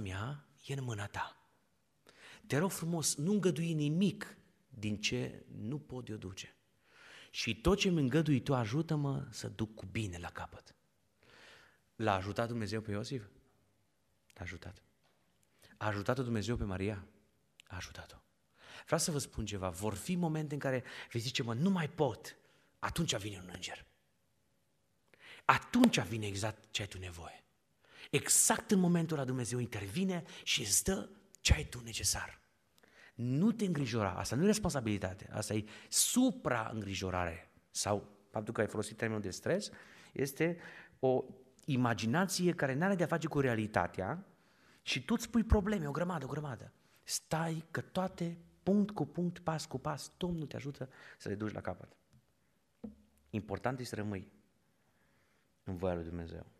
mea e în mâna ta. Te rog frumos, nu îngădui nimic din ce nu pot eu duce. Și tot ce mi îngădui tu, ajută-mă să duc cu bine la capăt. L-a ajutat Dumnezeu pe Iosif? L-a ajutat. A ajutat Dumnezeu pe Maria? A ajutat-o. Vreau să vă spun ceva, vor fi momente în care vei zice, mă, nu mai pot, atunci vine un înger. Atunci vine exact ce ai tu nevoie. Exact în momentul la Dumnezeu intervine și îți dă ce ai tu necesar. Nu te îngrijora, asta nu e responsabilitate, asta e supra-îngrijorare sau faptul că ai folosit termenul de stres, este o imaginație care nu are de-a face cu realitatea și tu îți pui probleme, o grămadă, o grămadă. Stai că toate, punct cu punct, pas cu pas, Domnul te ajută să le duci la capăt. Important este să rămâi în voia lui Dumnezeu.